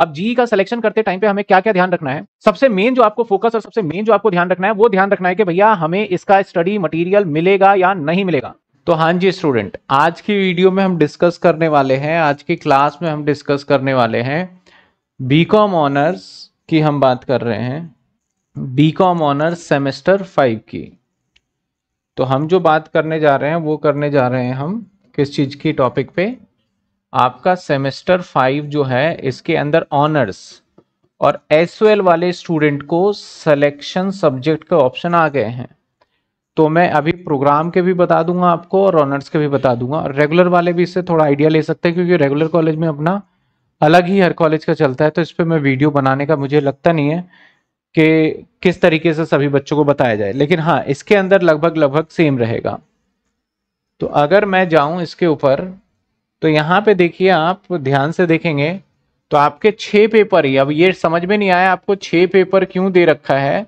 अब G e का selection करते टाइम पे हमें क्या क्या ध्यान रखना है सबसे मेन जो आपको फोकस और सबसे मेन जो आपको ध्यान रखना है वो ध्यान रखना है कि भैया हमें इसका स्टडी मटेरियल मिलेगा या नहीं मिलेगा तो हाँ जी स्टूडेंट आज की वीडियो में हम डिस्कस करने वाले हैं आज की क्लास में हम डिस्कस करने वाले हैं बी कॉम ऑनर्स की हम बात कर रहे हैं बी ऑनर्स सेमेस्टर फाइव की तो हम जो बात करने जा रहे हैं वो करने जा रहे हैं हम किस चीज़ की टॉपिक पे आपका सेमेस्टर फाइव जो है इसके अंदर ऑनर्स और एस वाले स्टूडेंट को सिलेक्शन सब्जेक्ट के ऑप्शन आ गए हैं तो मैं अभी प्रोग्राम के भी बता दूंगा आपको और ऑनर्स के भी बता दूंगा रेगुलर वाले भी इससे थोड़ा आइडिया ले सकते हैं क्योंकि रेगुलर कॉलेज में अपना अलग ही हर कॉलेज का चलता है तो इस पर मैं वीडियो बनाने का मुझे लगता नहीं है कि किस तरीके से सभी बच्चों को बताया जाए लेकिन हाँ इसके अंदर लगभग लगभग सेम रहेगा तो अगर मैं जाऊं इसके ऊपर तो यहाँ पे देखिए आप ध्यान से देखेंगे तो आपके छह पेपर ही अब ये समझ में नहीं आया आपको छः पेपर क्यों दे रखा है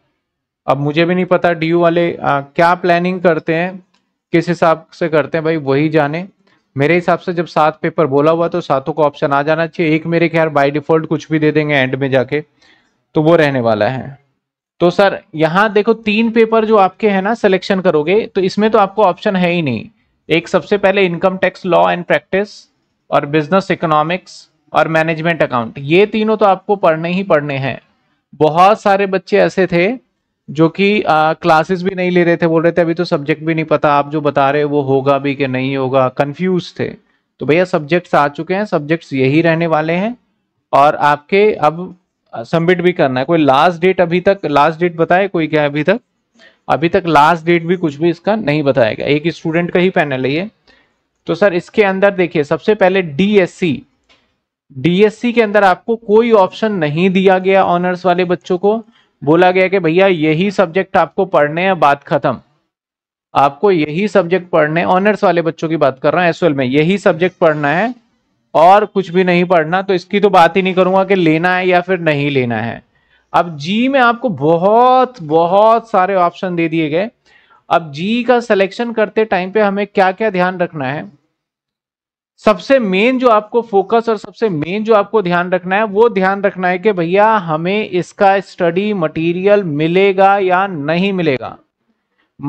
अब मुझे भी नहीं पता डी वाले आ, क्या प्लानिंग करते हैं किस हिसाब से करते हैं भाई वही जाने मेरे हिसाब से जब सात पेपर बोला हुआ तो सातों को ऑप्शन आ जाना चाहिए एक मेरे ख्याल बाई डिफॉल्ट कुछ भी दे देंगे एंड में जाके तो वो रहने वाला है तो सर यहाँ देखो तीन पेपर जो आपके है ना सिलेक्शन करोगे तो इसमें तो आपको ऑप्शन है ही नहीं एक सबसे पहले income tax law and practice और बिजनेस इकोनॉमिक्स और मैनेजमेंट अकाउंट ये तीनों तो आपको पढ़ने ही पढ़ने हैं बहुत सारे बच्चे ऐसे थे जो कि क्लासेस भी नहीं ले रहे थे बोल रहे थे अभी तो सब्जेक्ट भी नहीं पता आप जो बता रहे वो होगा भी कि नहीं होगा कन्फ्यूज थे तो भैया सब्जेक्ट्स आ चुके हैं सब्जेक्ट्स यही रहने वाले हैं और आपके अब सबमिट भी करना है कोई लास्ट डेट अभी तक लास्ट डेट बताए कोई क्या अभी तक अभी तक लास्ट डेट भी कुछ भी इसका नहीं बताया गया एक स्टूडेंट का ही पैनल है ये तो सर इसके अंदर देखिए सबसे पहले डीएससी डीएससी के अंदर आपको कोई ऑप्शन नहीं दिया गया ऑनर्स वाले बच्चों को बोला गया कि भैया यही सब्जेक्ट आपको पढ़ने हैं बात खत्म आपको यही सब्जेक्ट पढ़ने ऑनर्स वाले बच्चों की बात कर रहा हूं एसएल में यही सब्जेक्ट पढ़ना है और कुछ भी नहीं पढ़ना तो इसकी तो बात ही नहीं करूंगा कि लेना है या फिर नहीं लेना है अब जी में आपको बहुत बहुत सारे ऑप्शन दे दिए गए अब जी का सिलेक्शन करते टाइम पे हमें क्या क्या ध्यान रखना है सबसे मेन जो आपको फोकस और सबसे मेन जो आपको ध्यान रखना है वो ध्यान रखना है कि भैया हमें इसका स्टडी मटेरियल मिलेगा या नहीं मिलेगा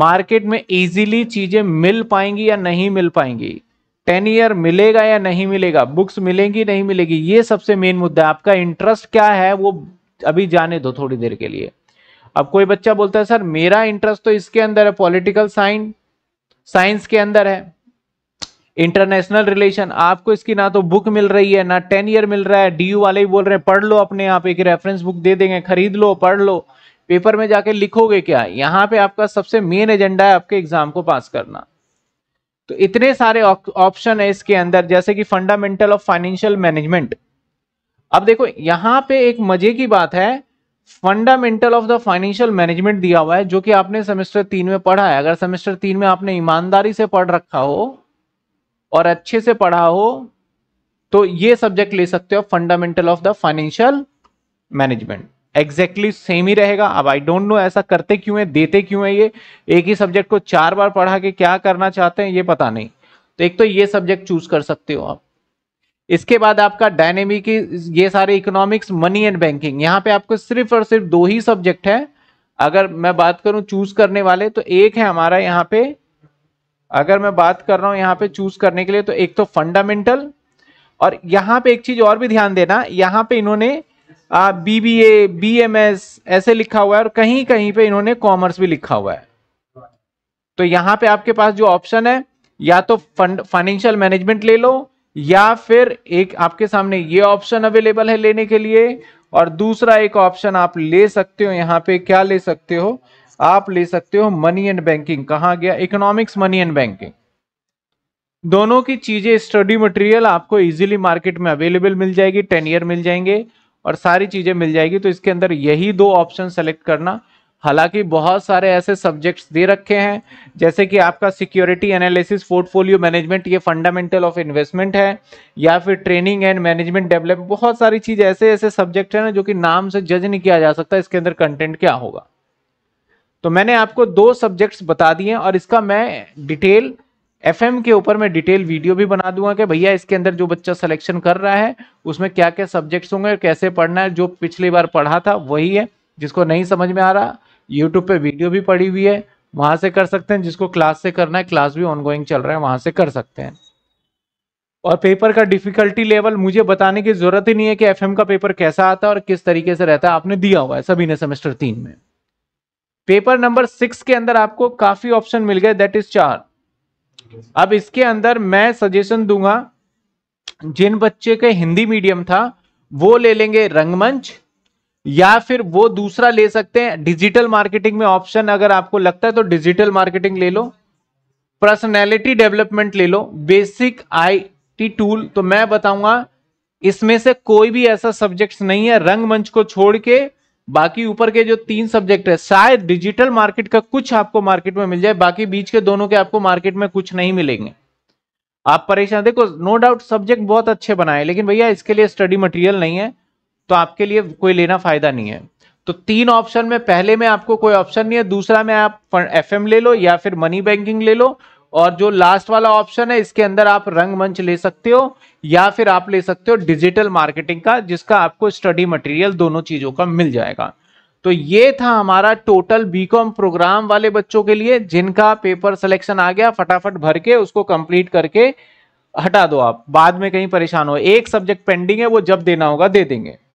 मार्केट में इजीली चीजें मिल पाएंगी या नहीं मिल पाएंगी टेन ईयर मिलेगा या नहीं मिलेगा बुक्स मिलेंगी नहीं मिलेगी ये सबसे मेन मुद्दा है आपका इंटरेस्ट क्या है वो अभी जाने दो थोड़ी देर के लिए अब कोई बच्चा बोलता है सर मेरा इंटरेस्ट तो इसके अंदर है पॉलिटिकल साइंस साइंस के अंदर है इंटरनेशनल रिलेशन आपको इसकी ना तो बुक मिल रही है ना टेन ईयर मिल रहा है डी वाले ही बोल रहे हैं पढ़ लो अपने आप एक रेफरेंस बुक दे देंगे खरीद लो पढ़ लो पेपर में जाके लिखोगे क्या यहाँ पे आपका सबसे मेन एजेंडा है आपके एग्जाम को पास करना तो इतने सारे ऑप्शन है इसके अंदर जैसे कि फंडामेंटल ऑफ फाइनेंशियल मैनेजमेंट अब देखो यहां पे एक मजे की बात है fundamental of the financial management दिया हुआ है जो कि आपने सेमेस्टर तीन में पढ़ा है अगर सेमेस्टर तीन में आपने ईमानदारी से पढ़ रखा हो और अच्छे से पढ़ा हो तो ये सब्जेक्ट ले सकते हो fundamental of the financial management exactly same ही रहेगा अब आई डोंट नो ऐसा करते क्यों है देते क्यों है ये एक ही सब्जेक्ट को चार बार पढ़ा के क्या करना चाहते हैं ये पता नहीं तो एक तो ये सब्जेक्ट चूज कर सकते हो आप इसके बाद आपका डायनेमिक ये सारे इकोनॉमिक्स मनी एंड बैंकिंग यहाँ पे आपको सिर्फ और सिर्फ दो ही सब्जेक्ट है अगर मैं बात करूं चूज करने वाले तो एक है हमारा यहाँ पे अगर मैं बात कर रहा हूं यहाँ पे चूज करने के लिए तो एक तो फंडामेंटल और यहाँ पे एक चीज और भी ध्यान देना यहाँ पे इन्होंने B B B M S ऐसे लिखा हुआ है और कहीं कहीं पे इन्होंने कॉमर्स भी लिखा हुआ है तो यहाँ पे आपके पास जो ऑप्शन है या तो फंड फाइनेंशियल मैनेजमेंट ले लो या फिर एक आपके सामने ये ऑप्शन अवेलेबल है लेने के लिए और दूसरा एक ऑप्शन आप ले सकते हो यहाँ पे क्या ले सकते हो आप ले सकते हो मनी एंड बैंकिंग कहा गया इकोनॉमिक्स मनी एंड बैंकिंग दोनों की चीजें स्टडी मटेरियल आपको इजीली मार्केट में अवेलेबल मिल जाएगी टेन ईयर मिल जाएंगे और सारी चीजें मिल जाएगी तो इसके अंदर यही दो ऑप्शन सेलेक्ट करना हालांकि बहुत सारे ऐसे सब्जेक्ट्स दे रखे हैं जैसे कि आपका सिक्योरिटी एनालिसिस पोर्टफोलियो मैनेजमेंट ये फंडामेंटल ऑफ इन्वेस्टमेंट है या फिर ट्रेनिंग एंड मैनेजमेंट डेवलप बहुत सारी चीज़ ऐसे ऐसे सब्जेक्ट हैं ना जो कि नाम से जज नहीं किया जा सकता इसके अंदर कंटेंट क्या होगा तो मैंने आपको दो सब्जेक्ट्स बता दिए और इसका मैं डिटेल एफ के ऊपर मैं डिटेल वीडियो भी बना दूंगा कि भैया इसके अंदर जो बच्चा सिलेक्शन कर रहा है उसमें क्या क्या सब्जेक्ट्स होंगे कैसे पढ़ना है जो पिछली बार पढ़ा था वही है जिसको नहीं समझ में आ रहा यूट्यूब पे वीडियो भी पड़ी हुई है वहां से कर सकते हैं जिसको क्लास से करना है क्लास भी ऑनगोइंग चल रहा है वहां से कर सकते हैं और पेपर का डिफिकल्टी लेवल मुझे बताने की जरूरत ही नहीं है कि एफ का पेपर कैसा आता है और किस तरीके से रहता है आपने दिया हुआ है सभी ने सेमेस्टर तीन में पेपर नंबर सिक्स के अंदर आपको काफी ऑप्शन मिल गए दैट इज चार अब इसके अंदर मैं सजेशन दूंगा जिन बच्चे के हिंदी मीडियम था वो ले लेंगे रंगमंच या फिर वो दूसरा ले सकते हैं डिजिटल मार्केटिंग में ऑप्शन अगर आपको लगता है तो डिजिटल मार्केटिंग ले लो पर्सनैलिटी डेवलपमेंट ले लो बेसिक आईटी टूल तो मैं बताऊंगा इसमें से कोई भी ऐसा सब्जेक्ट नहीं है रंगमंच को छोड़ के बाकी ऊपर के जो तीन सब्जेक्ट है शायद डिजिटल मार्केट का कुछ आपको मार्केट में मिल जाए बाकी बीच के दोनों के आपको मार्केट में कुछ नहीं मिलेंगे आप परेशान देखो नो डाउट सब्जेक्ट बहुत अच्छे बनाए लेकिन भैया इसके लिए स्टडी मटेरियल नहीं है तो आपके लिए कोई लेना फायदा नहीं है तो तीन ऑप्शन में पहले में आपको कोई ऑप्शन नहीं है दूसरा में आप एफ ले लो या फिर मनी बैंकिंग ले लो और जो लास्ट वाला ऑप्शन है इसके अंदर आप रंगमंच ले सकते हो या फिर आप ले सकते हो डिजिटल मार्केटिंग का जिसका आपको स्टडी मटेरियल दोनों चीजों का मिल जाएगा तो ये था हमारा टोटल बीकॉम प्रोग्राम वाले बच्चों के लिए जिनका पेपर सिलेक्शन आ गया फटाफट भर के उसको कंप्लीट करके हटा दो आप बाद में कहीं परेशान हो एक सब्जेक्ट पेंडिंग है वो जब देना होगा दे देंगे